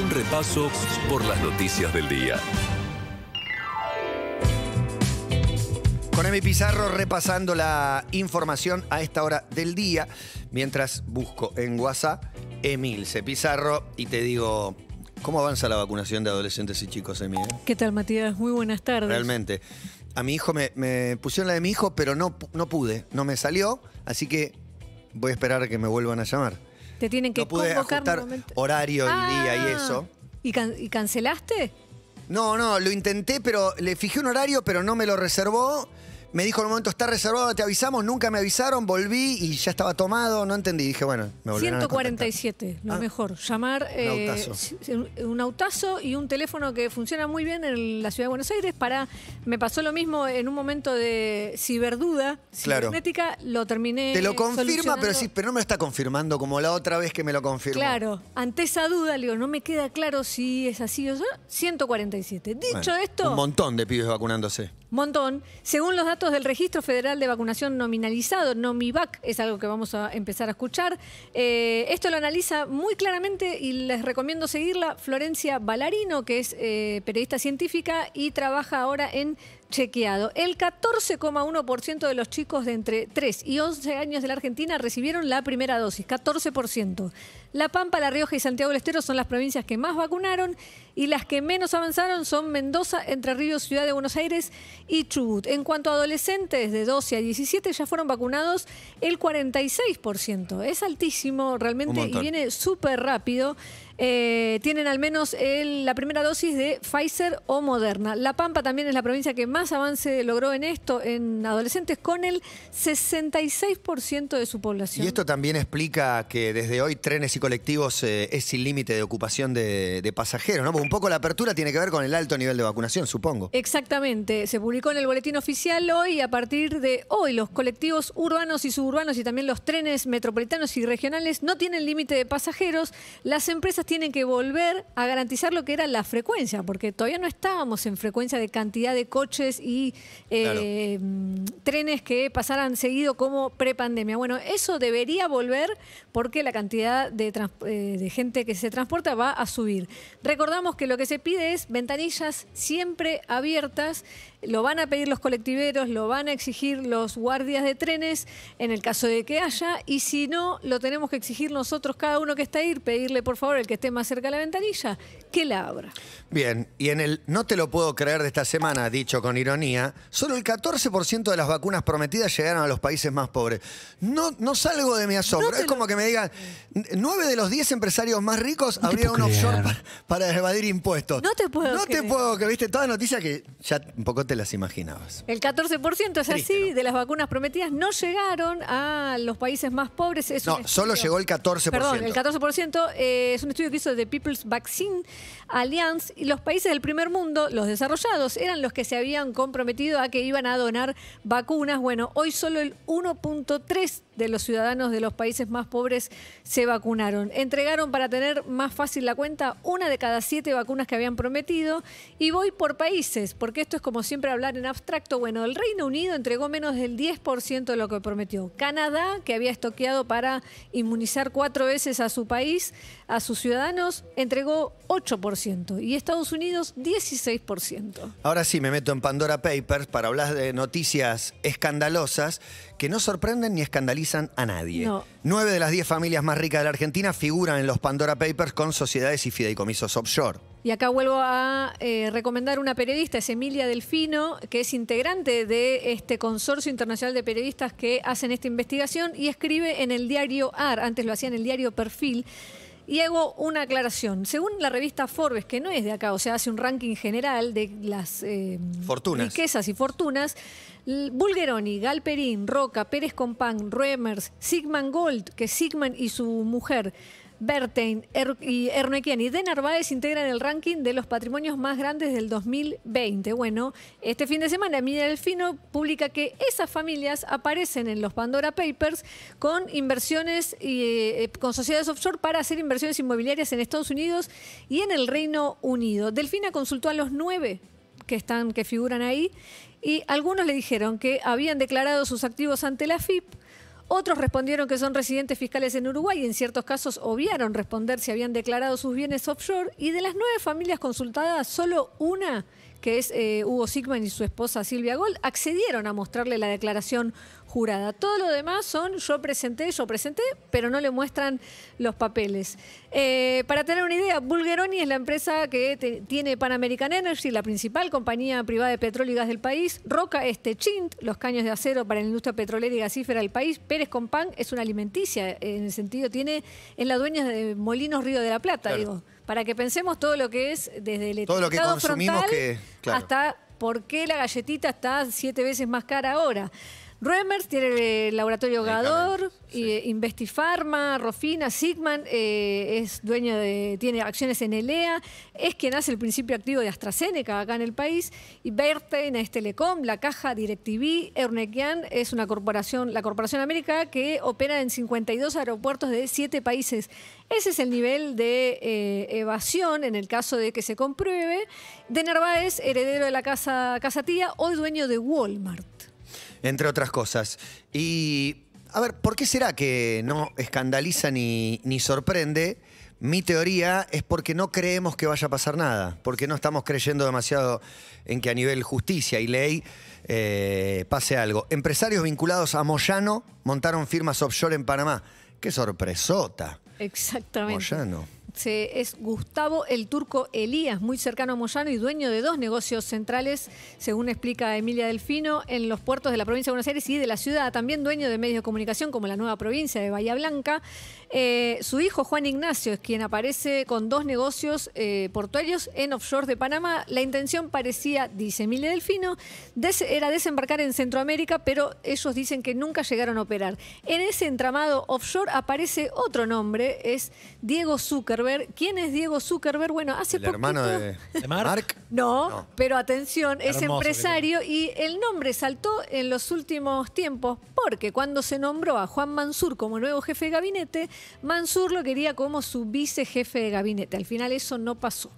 un repaso por las noticias del día. Con Emi Pizarro repasando la información a esta hora del día, mientras busco en WhatsApp Emilce Pizarro y te digo, ¿cómo avanza la vacunación de adolescentes y chicos, Emil? Eh? ¿Qué tal, Matías? Muy buenas tardes. Realmente. A mi hijo me, pusieron la de mi hijo, pero no, no pude, no me salió, así que voy a esperar a que me vuelvan a llamar. Te tienen que no horario día y ah. eso. ¿Y, cancelaste? No, no, lo intenté, pero le fijé un horario, pero no me lo reservó. Me dijo en un momento, está reservado, te avisamos, nunca me avisaron, volví y ya estaba tomado, no entendí. Dije, bueno, me volví. 147, lo ah. mejor. Llamar eh, un, autazo. y un teléfono que funciona muy bien en la ciudad de Buenos Aires para. Me pasó lo mismo en un momento de ciberduda cibernética, lo terminé. Te lo confirma, pero sí, pero no me lo está confirmando como la otra vez que me lo confirmó. Claro, ante esa duda, le digo, no me queda claro si es así o no. 147. Dicho esto. Un montón de pibes vacunándose montón. Según los datos del Registro Federal de Vacunación Nominalizado, NOMIVAC, es algo que vamos a empezar a escuchar. Eh, esto lo analiza muy claramente y les recomiendo seguirla Florencia Balarino, que es eh, periodista científica y trabaja ahora en chequeado. El 14,1% de los chicos de entre 3 y 11 años de la Argentina recibieron la primera dosis, 14%. La Pampa, La Rioja y Santiago del Estero son las provincias que más vacunaron y las que menos avanzaron son Mendoza, Entre Ríos, Ciudad de Buenos Aires y Chubut. En cuanto a adolescentes de 12 a 17 ya fueron vacunados el 46%. Es altísimo realmente y viene súper rápido. Eh, tienen al menos la primera dosis de Pfizer o Moderna. La Pampa también es la provincia que más avance logró en esto, en adolescentes, con el 66% de su población. Y esto también explica que desde hoy trenes y colectivos eh, es sin límite de ocupación de, pasajeros, ¿no? un poco la apertura tiene que ver con el alto nivel de vacunación, supongo. Exactamente. Se publicó en el boletín oficial hoy, a partir de hoy, los colectivos urbanos y suburbanos y también los trenes metropolitanos y regionales no tienen límite de pasajeros. Las empresas tienen que volver a garantizar lo que era la frecuencia, porque todavía no estábamos en frecuencia de cantidad de coches y eh, mm, trenes que pasaran seguido como prepandemia. Bueno, eso debería volver porque la cantidad eh, de, gente que se transporta va a subir. Recordamos que lo que se pide es ventanillas siempre abiertas lo van a pedir los colectiveros, lo van a exigir los guardias de trenes en el caso de que haya, y si no, lo tenemos que exigir nosotros, cada uno que está ahí, pedirle por favor el que este tema más cerca de la ventanilla, que la abra. Bien, y en el no te lo puedo creer de esta semana, dicho con ironía, solo el 14% de las vacunas prometidas llegaron a los países más pobres. No, no salgo de mi asombro. es como que me digan, nueve de los 10 empresarios más ricos abrieron un offshore para, evadir impuestos. No te puedo No te puedo que viste todas noticias que ya un poco te las imaginabas. El 14% es así, de las vacunas prometidas no llegaron a los países más pobres. no, solo llegó el 14%. Perdón, el 14% eh, es un que hizo de People's Vaccine Alliance y los países del primer mundo, los desarrollados, eran los que se habían comprometido a que iban a donar vacunas. Bueno, hoy solo el 1.3 de los ciudadanos de los países más pobres se vacunaron. Entregaron para tener más fácil la cuenta una de cada siete vacunas que habían prometido. Y voy por países, porque esto es como siempre hablar en abstracto. Bueno, el Reino Unido entregó menos del 10% de lo que prometió. Canadá, que había estoqueado para inmunizar cuatro veces a su país, a sus ciudadanos, entregó 8%. Y Estados Unidos, 16%. Ahora sí, me meto en Pandora Papers para hablar de noticias escandalosas que no sorprenden ni escandalizan a nadie. Nueve de las diez familias más ricas de la Argentina figuran en los Pandora Papers con sociedades y fideicomisos offshore. Y acá vuelvo a eh, recomendar una periodista, es Emilia Delfino, que es integrante de este consorcio internacional de periodistas que hacen esta investigación y escribe en el diario AR, antes lo hacía en el diario Perfil, y hago una aclaración. Según la revista Forbes, que no es de acá, o sea, hace un ranking general de las eh, riquezas y fortunas, Bulgeroni, Galperín, Roca, Pérez Compán, Ruemers, Sigmund Gold, que Sigman y su mujer Bertin y Ernequian y de Narváez integran el ranking de los patrimonios más grandes del 2020. Bueno, este fin de semana Emilia Delfino publica que esas familias aparecen en los Pandora Papers con inversiones y eh, con sociedades offshore para hacer inversiones inmobiliarias en Estados Unidos y en el Reino Unido. Delfina consultó a los nueve que están que figuran ahí y algunos le dijeron que habían declarado sus activos ante la FIP otros respondieron que son residentes fiscales en Uruguay y en ciertos casos obviaron responder si habían declarado sus bienes offshore. Y de las nueve familias consultadas, solo una que es eh, Hugo Sigman y su esposa Silvia Gold, accedieron a mostrarle la declaración jurada. Todo lo demás son yo presenté, yo presenté, pero no le muestran los papeles. Eh, para tener una idea, Bulgeroni es la empresa que tiene Pan American Energy, la principal compañía privada de petróleo y gas del país. Roca este Chint, los caños de acero para la industria petrolera y gasífera del país. Pérez Compán es una alimenticia, en el sentido tiene, es la dueña de Molinos Río de la Plata, digo para que pensemos todo lo que es desde el todo hasta por qué la galletita está siete veces más cara ahora. Remers tiene el eh, laboratorio Gador, eh, Investifarma, Rofina, Sigman, eh, es dueño de, tiene acciones en ELEA, es quien hace el principio activo de AstraZeneca acá en el país, y Bertain es Telecom, La Caja, DirecTV, Ernequian es una corporación, la Corporación América que opera en 52 aeropuertos de 7 países. Ese es el nivel de evasión en el caso de que se compruebe. De Narváez, heredero de la casa, casa Tía, hoy dueño de Walmart entre otras cosas. Y, a ver, ¿por qué será que no escandaliza ni, ni sorprende? Mi teoría es porque no creemos que vaya a pasar nada, porque no estamos creyendo demasiado en que a nivel justicia y ley eh, pase algo. Empresarios vinculados a Moyano montaron firmas offshore en Panamá. ¡Qué sorpresota! Exactamente. Moyano es Gustavo el Turco Elías, muy cercano a Moyano y dueño de dos negocios centrales, según explica Emilia Delfino, en los puertos de la provincia de Buenos Aires y de la ciudad, también dueño de medios de comunicación como la nueva provincia de Bahía Blanca. Eh, su hijo Juan Ignacio es quien aparece con dos negocios eh, portuarios en offshore de Panamá. La intención parecía, dice Emilia Delfino, era desembarcar en Centroamérica, pero ellos dicen que nunca llegaron a operar. En ese entramado offshore aparece otro nombre, es Diego Zucker ¿Quién es Diego Zuckerberg? Bueno, hace ¿El hermano de, Mark? No, pero atención, es empresario y el nombre saltó en los últimos tiempos porque cuando se nombró a Juan Mansur como nuevo jefe de gabinete, Mansur lo quería como su vicejefe de gabinete. Al final eso no pasó.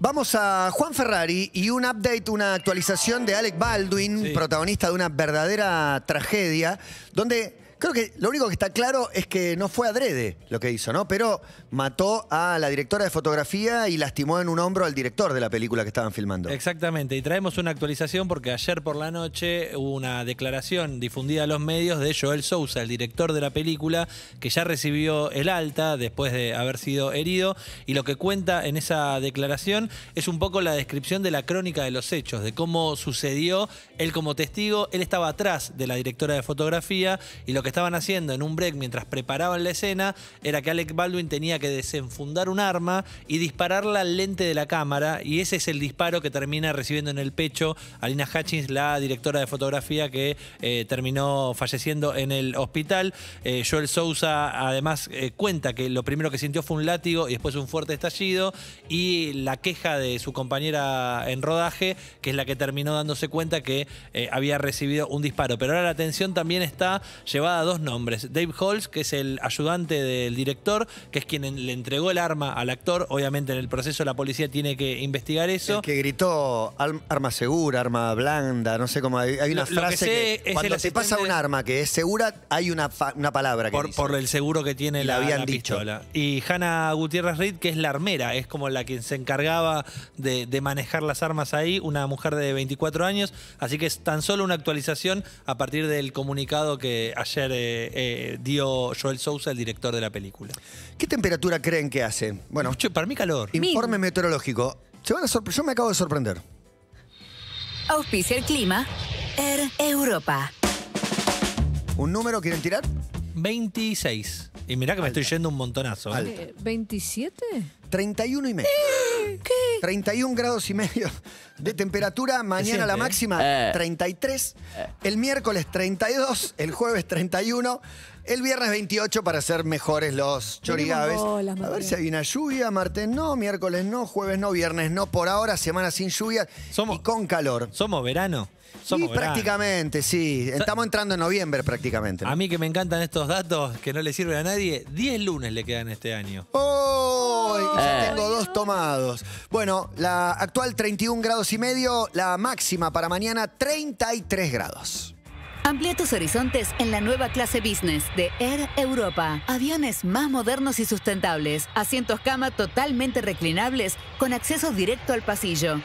Vamos a Juan Ferrari y un update, una actualización de Alec Baldwin, protagonista de una verdadera tragedia, donde Creo que lo único que está claro es que no fue adrede lo que hizo, ¿no? Pero mató a la directora de fotografía y lastimó en un hombro al director de la película que estaban filmando. Exactamente, y traemos una actualización porque ayer por la noche hubo una declaración difundida a los medios de Joel Sousa, el director de la película, que ya recibió el alta después de haber sido herido, y lo que cuenta en esa declaración es un poco la descripción de la crónica de los hechos, de cómo sucedió él como testigo, él estaba atrás de la directora de fotografía y lo que estaban haciendo en un break mientras preparaban la escena era que Alec Baldwin tenía que desenfundar un arma y dispararla al lente de la cámara y ese es el disparo que termina recibiendo en el pecho Alina Hutchins, la directora de fotografía que eh, terminó falleciendo en el hospital. Eh, Joel Sousa además eh, cuenta que lo primero que sintió fue un látigo y después un fuerte estallido y la queja de su compañera en rodaje, que es la que terminó dándose cuenta que había recibido un disparo. Pero ahora la atención también está llevada dos nombres. Dave Holz, que es el ayudante del director, que es quien le entregó el arma al actor. Obviamente en el proceso la policía tiene que investigar eso. que gritó arma segura, arma blanda, no sé cómo. Hay, una frase que, cuando se pasa un arma que es segura, hay una, una palabra que por, dice. por el seguro que tiene la, habían dicho. Y Hannah Gutiérrez Reed, que es la armera, es como la quien se encargaba de manejar las armas ahí, una mujer de 24 años. Así que es tan solo una actualización a partir del comunicado que ayer eh, eh, dio Joel Sousa, el director de la película. ¿Qué temperatura creen que hace? Bueno, para mí calor. informe meteorológico. Se van a Yo me acabo de sorprender. Auspicia el clima. Air Europa. ¿Un número quieren tirar? 26. Y mirá que me estoy yendo un montonazo. ¿27? ¿eh? 31 y medio. 31 grados y medio de temperatura. Mañana la eh? máxima 33. Eh. El miércoles 32. El jueves 31. El viernes 28 para ser mejores los chorigaves. A ver si hay una lluvia. Martes no, miércoles no, jueves no, viernes no. Por ahora, semana sin lluvia y con calor. Somos verano. Somos y prácticamente, sí. Estamos entrando en noviembre prácticamente. A mí que me encantan estos datos que no le sirven a nadie, 10 lunes le quedan este año. ¡Oh! tomados. Bueno, la actual 31 grados y medio, la máxima para mañana 33 grados. Amplía tus horizontes en la nueva clase business de Air Europa. Aviones más modernos y sustentables, asientos cama totalmente reclinables con acceso directo al pasillo.